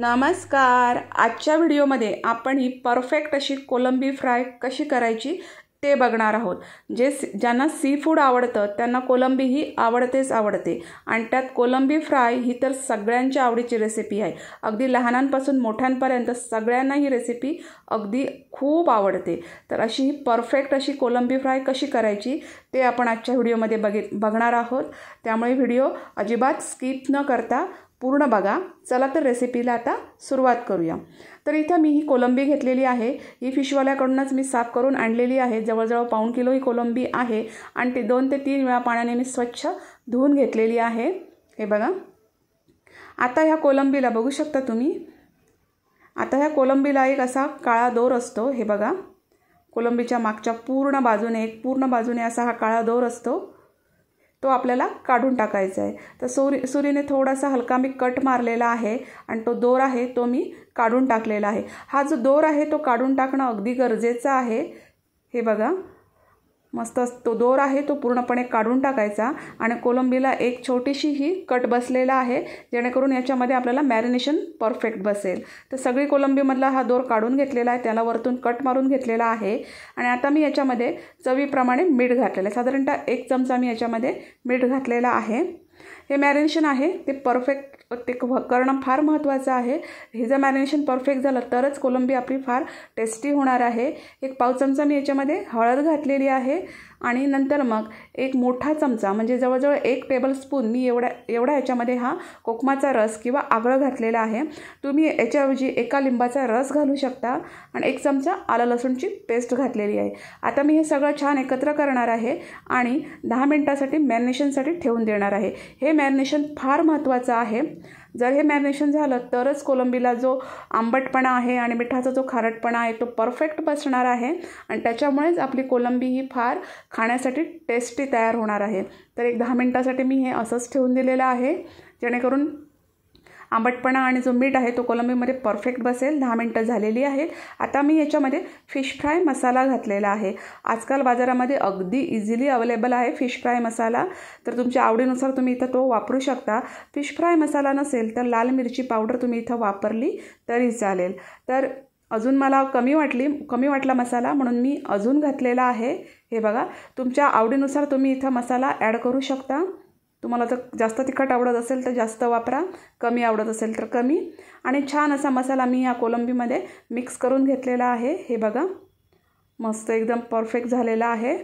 नमस्कार आजच्या व्हिडिओमध्ये आपण ही परफेक्ट अशी कोलंबी फ्राय कशी करायची ते बघणार आहोत जे ज्यांना सी फूड आवडतं त्यांना कोलंबी ही आवडतेच आवडते आणि त्यात कोलंबी फ्राय ही तर सगळ्यांच्या आवडीची रेसिपी आहे अगदी लहानांपासून मोठ्यांपर्यंत सगळ्यांना ही रेसिपी अगदी खूप आवडते तर अशी ही परफेक्ट अशी कोलंबी फ्राय कशी करायची ते आपण आजच्या व्हिडिओमध्ये बघे बघणार आहोत त्यामुळे व्हिडिओ अजिबात स्किप न करता पूर्ण बघा चला तर रेसिपीला आता सुरुवात करूया तर इथं मी ही कोलंबी घेतलेली आहे ही फिशवाल्याकडूनच मी साफ करून आणलेली आहे जवळजवळ पाऊण किलो ही कोलंबी आहे आणि ती दोन ते तीन वेळा पाण्याने मी स्वच्छ धुवून घेतलेली आहे हे बघा आता ह्या कोलंबीला बघू शकता तुम्ही आता ह्या कोलंबीला एक असा काळा दोर असतो हे बघा कोलंबीच्या मागच्या पूर्ण बाजूने एक पूर्ण बाजूने असा हा काळा दोर असतो तो आपल्याला काढून टाकायचा आहे तर सुरी सुरीने थोडासा हलका मी कट मारलेला आहे आणि तो दोर आहे तो मी काढून टाकलेला आहे हा जो दोर आहे तो काढून टाकणं अगदी गरजेचं आहे हे बघा मस्त तो दोर आहे तो पूर्णपणे काढून टाकायचा आणि कोलंबीला एक छोटीशी ही कट बसलेला आहे जेणेकरून याच्यामध्ये आपल्याला मॅरिनेशन परफेक्ट बसेल तर सगळी कोलंबीमधला हा दोर काढून घेतलेला आहे त्याला वरतून कट मारून घेतलेला आहे आणि आता मी याच्यामध्ये चवीप्रमाणे मीठ घातलेलं आहे साधारणतः एक चमचा मी याच्यामध्ये मीठ घातलेला आहे हे मॅरिनेशन आहे ते परफेक्ट ते करणं फार महत्त्वाचं आहे हे जर मॅरिनेशन परफेक्ट झालं तरच कोलंबी आपली फार टेस्टी होणार आहे एक पाव चमचा मी याच्यामध्ये हळद घातलेली आहे आणि नंतर मग एक मोठा चमचा म्हणजे जवळजवळ एक टेबलस्पून मी एवढ्या एवढा याच्यामध्ये हा कोकमाचा रस किंवा आगळं घातलेला आहे तुम्ही याच्याऐवजी एका लिंबाचा रस घालू शकता आणि एक चमचा आलं लसूणची पेस्ट घातलेली आहे आता मी हे सगळं छान एकत्र करणार आहे आणि दहा मिनटासाठी मॅरिनेशनसाठी ठेवून देणार आहे हे मॅरिनेशन फार महत्त्वाचं आहे जर हे मॅरिनेशन झालं तरच कोलंबीला जो आंबटपणा आहे आणि मिठाचा जो खारटपणा आहे तो परफेक्ट बसणार आहे आणि त्याच्यामुळेच आपली कोलंबी ही फार खाण्यासाठी टेस्टी तयार होणार आहे तर एक दहा मिनटासाठी मी हे असंच ठेवून दिलेलं आहे जेणेकरून आंबटपणा आणि जो मीठ आहे तो कोलंबीमध्ये परफेक्ट बसेल दहा मिनटं झालेली आहेत आता मी याच्यामध्ये फिश फ्राय मसाला घातलेला आहे आजकाल बाजारामध्ये अगदी इझिली अवेलेबल आहे फिश फ्राय मसाला तर तुमच्या आवडीनुसार तुम्ही इथं तो वापरू शकता फिश फ्राय मसाला नसेल तर लाल मिरची पावडर तुम्ही इथं वापरली तरी चालेल तर अजून मला कमी वाटली कमी वाटला मसाला म्हणून मी अजून घातलेला आहे हे बघा तुमच्या आवडीनुसार तुम्ही इथं मसाला ॲड करू शकता तुम्हाला जर जास्त तिखट आवडत असेल तर जास्त वापरा कमी आवडत असेल तर कमी आणि छान असा मसाला मी या कोलंबीमध्ये मिक्स करून घेतलेला आहे हे बघा मस्त एकदम परफेक्ट झालेला आहे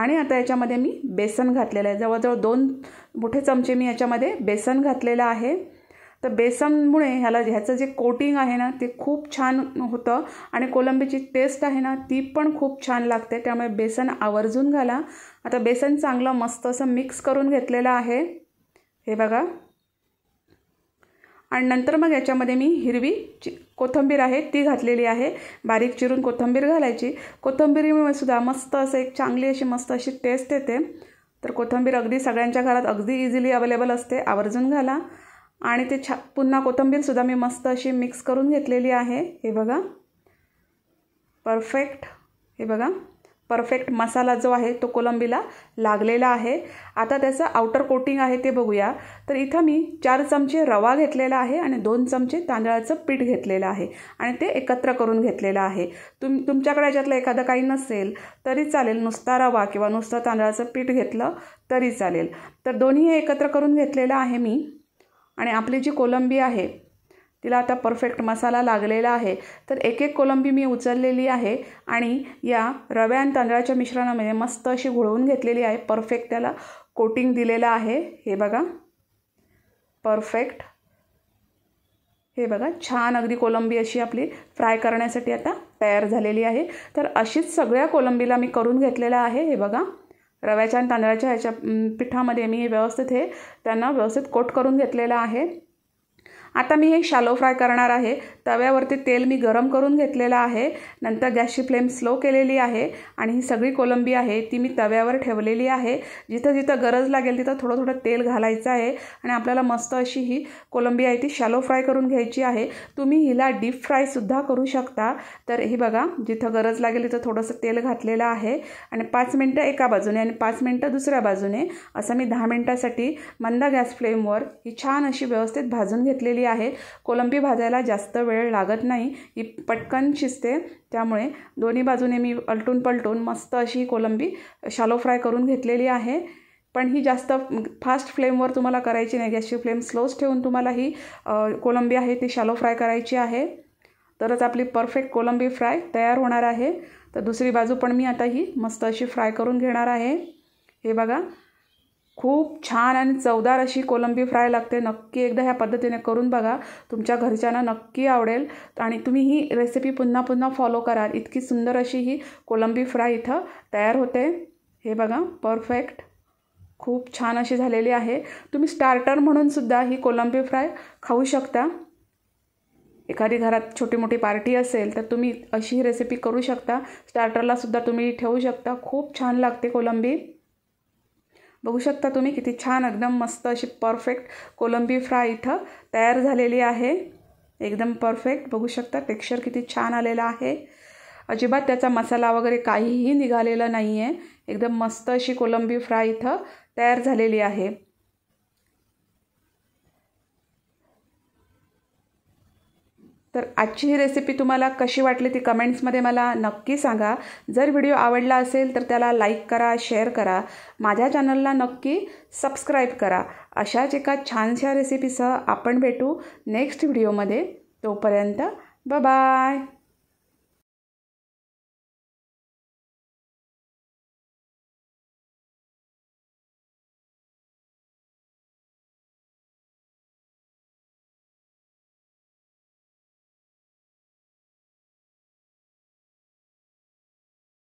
आणि आता याच्यामध्ये मी बेसन घातलेलं आहे जवळजवळ दोन मोठे चमचे मी याच्यामध्ये बेसन घातलेलं आहे तर बेसनमुळे ह्याला ह्याचं जे कोटिंग आहे ना ते खूप छान होतं आणि कोलंबीची टेस्ट आहे ना ती पण खूप छान लागते त्यामुळे बेसन आवर्जून घाला आता बेसन चांगलं मस्त असं मिक्स करून घेतलेलं आहे हे बघा आणि नंतर मग याच्यामध्ये मी हिरवी चि कोथंबीर आहे ती घातलेली आहे बारीक चिरून कोथंबीर घालायची कोथंबीरीमुळे सुद्धा मस्त असं एक चांगली अशी मस्त अशी टेस्ट येते तर कोथंबीर अगदी सगळ्यांच्या घरात अगदी इझिली अवेलेबल असते आवर्जून घाला आणि ते छा पुन्हा कोथंबीरसुद्धा मी मस्त अशी मिक्स करून घेतलेली आहे हे बघा परफेक्ट हे बघा परफेक्ट मसाला जो आहे तो कोलंबीला लागलेला आहे आता त्याचं आउटर कोटिंग आहे ते बघूया तर इथं मी चार चमचे रवा घेतलेला आहे आणि दोन चमचे तांदळाचं पीठ घेतलेलं आहे आणि ते एकत्र करून घेतलेलं आहे तुम तुमच्याकडे याच्यातलं एखादं काही नसेल तरी चालेल नुसता रवा किंवा नुसतं तांदळाचं पीठ घेतलं तरी चालेल तर दोन्ही हे एकत्र करून घेतलेलं आहे मी आणि आपली जी कोलंबी आहे तिला आता परफेक्ट मसाला लागलेला आहे तर एक एक कोलंबी मी उचललेली आहे आणि या रव्या आणि तांदळाच्या मिश्रणामध्ये मस्त अशी घोळवून घेतलेली आहे परफेक्ट त्याला कोटिंग दिलेलं आहे हे बघा परफेक्ट हे बघा छान अगदी कोलंबी अशी आपली फ्राय करण्यासाठी आता तयार झालेली आहे तर अशीच सगळ्या कोलंबीला मी करून घेतलेला आहे हे बघा रव्याच्या आणि तांदळाच्या ह्याच्या पिठामध्ये मी व्यवस्थित हे त्यांना व्यवस्थित कोट करून घेतलेलं आहे आता मी हे शॅलो फ्राय करणार आहे तव्यावरती तेल मी गरम करून घेतलेलं आहे नंतर गॅसची फ्लेम स्लो केलेली आहे आणि ही सगळी कोलंबी आहे ती मी तव्यावर ठेवलेली आहे जिथं जिथं गरज लागेल तिथं थोडं थोडं तेल घालायचं आहे आणि आपल्याला मस्त अशी ही कोलंबी आहे ती शॅलो फ्राय करून घ्यायची आहे तुम्ही हिला डीप फ्रायसुद्धा करू शकता तर हे बघा जिथं गरज लागेल तिथं थोडंसं तेल घातलेलं आहे आणि पाच मिनटं एका बाजूने आणि पाच मिनटं दुसऱ्या बाजूने असं मी दहा मिनटासाठी मंदा गॅस फ्लेमवर ही छान अशी व्यवस्थित भाजून घेतलेली आहे कोलंबी भाजायला जास्त वेळ लागत नाही ही पटकन शिजते त्यामुळे दोन्ही बाजूने मी अलटून पलटून मस्त अशी कोलंबी शालो फ्राय करून घेतलेली आहे पण ही जास्त फास्ट फ्लेमवर तुम्हाला करायची नाही गॅसची फ्लेम स्लोच ठेवून तुम्हाला ही कोलंबी आहे ती शालो फ्राय करायची आहे तरच आपली परफेक्ट कोलंबी फ्राय तयार होणार आहे तर दुसरी बाजू पण मी आता ही मस्त अशी फ्राय करून घेणार आहे हे बघा खूप छान आणि चवदार अशी कोलंबी फ्राय लागते नक्की एकदा ह्या पद्धतीने करून बघा तुमच्या घरच्यांना नक्की आवडेल आणि तुम्ही ही रेसिपी पुन्हा पुन्हा फॉलो कराल इतकी सुंदर अशी ही कोलंबी फ्राय इथं तयार होते हे बघा परफेक्ट खूप छान अशी झालेली आहे तुम्ही स्टार्टर म्हणून सुद्धा ही कोलंबी फ्राय खाऊ शकता एखादी घरात छोटी मोठी पार्टी असेल तर तुम्ही अशी ही रेसिपी करू शकता स्टार्टरला सुद्धा तुम्ही ठेवू शकता खूप छान लागते कोलंबी बघू शकता तुम्ही किती छान एकदम मस्त अशी परफेक्ट कोलंबी फ्राय इथं तयार झालेली आहे एकदम परफेक्ट बघू शकता टेक्स्चर किती छान आलेला आहे अजिबात त्याचा मसाला वगैरे काहीही निघालेला नाही आहे एकदम मस्त अशी कोलंबी फ्राय इथं तयार झालेली आहे तर आजची ही रेसिपी तुम्हाला कशी वाटली ती कमेंट्समध्ये मला नक्की सांगा जर व्हिडिओ आवडला असेल तर त्याला लाईक करा शेअर करा माझ्या चॅनलला नक्की सबस्क्राईब करा अशाच एका छानशा रेसिपीसह आपण भेटू नेक्स्ट व्हिडिओमध्ये तोपर्यंत बाय